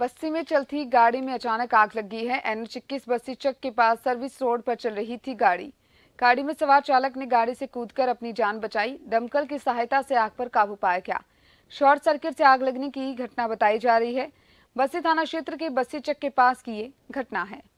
बस्ती में चलती गाड़ी में अचानक आग लगी है एनएच इक्कीस बस्ती चक के पास सर्विस रोड पर चल रही थी गाड़ी गाड़ी में सवार चालक ने गाड़ी से कूदकर अपनी जान बचाई दमकल की सहायता से आग पर काबू पाया गया शॉर्ट सर्किट से आग लगने की घटना बताई जा रही है बस्ती थाना क्षेत्र के बस्ती चक के पास की ये घटना है